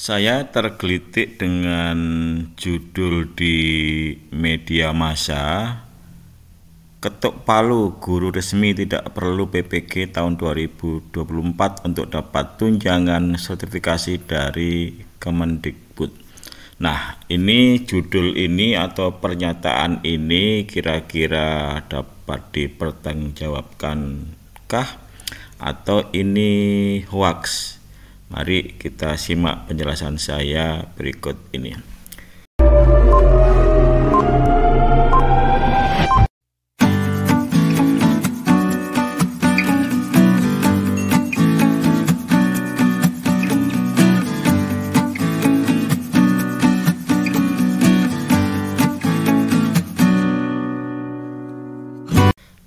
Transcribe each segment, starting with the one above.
Saya tergelitik dengan judul di media massa Ketuk Palu Guru Resmi Tidak Perlu PPG Tahun 2024 untuk dapat tunjangan sertifikasi dari Kemendikbud. Nah, ini judul ini atau pernyataan ini kira-kira dapat dipertanggungjawabkankah atau ini hoax? Mari kita simak penjelasan saya berikut ini.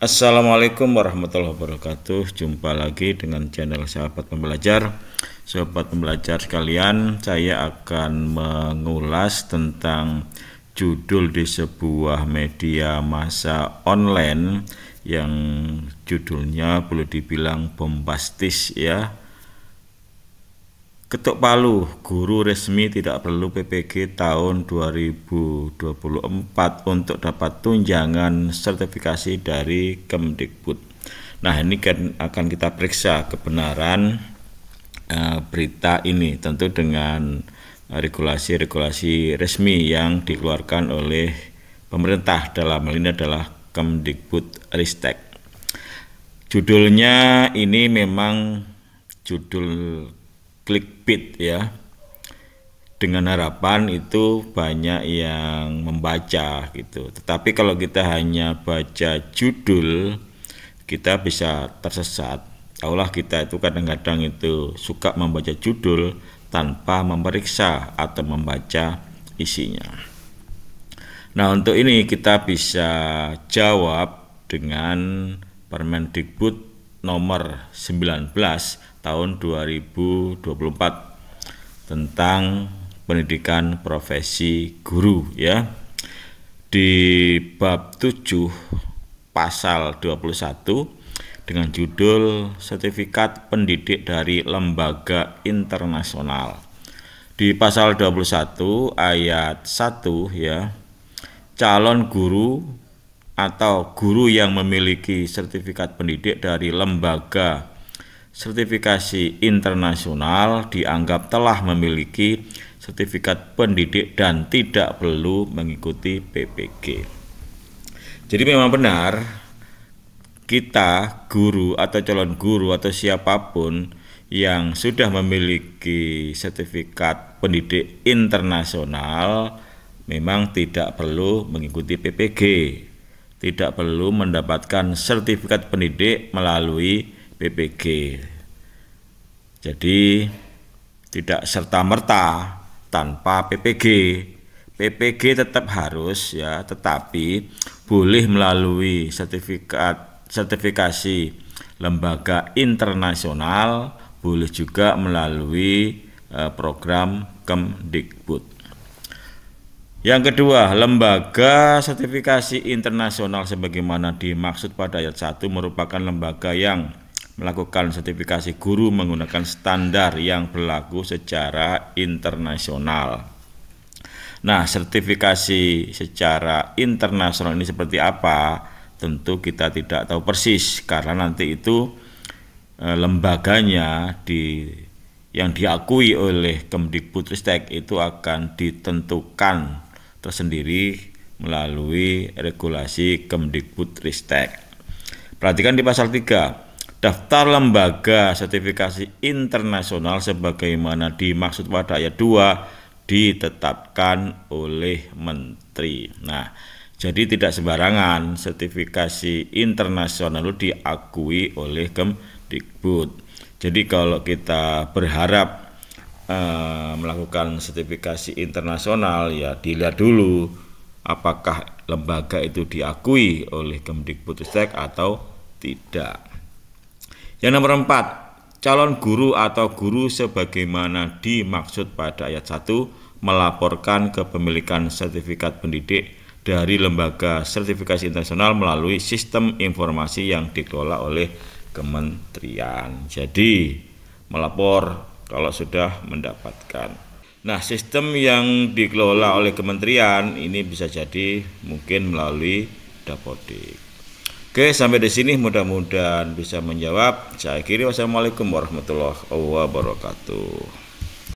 Assalamualaikum warahmatullahi wabarakatuh. Jumpa lagi dengan channel Sahabat Pembelajar. Sobat pembelajar sekalian, saya akan mengulas tentang judul di sebuah media massa online yang judulnya boleh dibilang bombastis ya. Ketuk palu, guru resmi tidak perlu PPG tahun 2024 untuk dapat tunjangan sertifikasi dari Kemdikbud. Nah, ini kan akan kita periksa kebenaran Eh, berita ini tentu dengan eh, regulasi-regulasi resmi yang dikeluarkan oleh pemerintah dalam hal ini adalah Kemdikbud Ristek. Judulnya ini memang judul clickbait ya. Dengan harapan itu banyak yang membaca gitu. Tetapi kalau kita hanya baca judul kita bisa tersesat Taulah kita itu kadang-kadang itu suka membaca judul tanpa memeriksa atau membaca isinya. Nah, untuk ini kita bisa jawab dengan Permendikbud nomor 19 tahun 2024 tentang pendidikan profesi guru ya. Di bab 7 pasal 21 dengan judul Sertifikat Pendidik dari Lembaga Internasional. Di pasal 21 ayat 1 ya, calon guru atau guru yang memiliki sertifikat pendidik dari lembaga sertifikasi internasional dianggap telah memiliki sertifikat pendidik dan tidak perlu mengikuti PPG. Jadi memang benar kita guru atau calon guru atau siapapun yang sudah memiliki sertifikat pendidik internasional memang tidak perlu mengikuti PPG, tidak perlu mendapatkan sertifikat pendidik melalui PPG. Jadi tidak serta-merta tanpa PPG. PPG tetap harus ya, tetapi boleh melalui sertifikat sertifikasi lembaga internasional boleh juga melalui eh, program Kemdikbud. Yang kedua, lembaga sertifikasi internasional sebagaimana dimaksud pada ayat 1 merupakan lembaga yang melakukan sertifikasi guru menggunakan standar yang berlaku secara internasional. Nah, sertifikasi secara internasional ini seperti apa? tentu kita tidak tahu persis karena nanti itu e, lembaganya di yang diakui oleh Kemdikbudristek itu akan ditentukan tersendiri melalui regulasi Kemdikbudristek. Perhatikan di pasal 3. Daftar lembaga sertifikasi internasional sebagaimana dimaksud pada ayat 2 ditetapkan oleh menteri. Nah, jadi tidak sembarangan sertifikasi internasional diakui oleh Kemdikbud. Jadi kalau kita berharap eh, melakukan sertifikasi internasional ya dilihat dulu apakah lembaga itu diakui oleh Kemdikbud Kemdikbudristek atau tidak. Yang nomor empat, calon guru atau guru sebagaimana dimaksud pada ayat 1 melaporkan kepemilikan sertifikat pendidik dari lembaga sertifikasi internasional melalui sistem informasi yang dikelola oleh kementerian. Jadi, melapor kalau sudah mendapatkan. Nah, sistem yang dikelola oleh kementerian ini bisa jadi mungkin melalui Dapodik. Oke, sampai di sini mudah-mudahan bisa menjawab. Saya akhiri wassalamualaikum warahmatullahi wabarakatuh.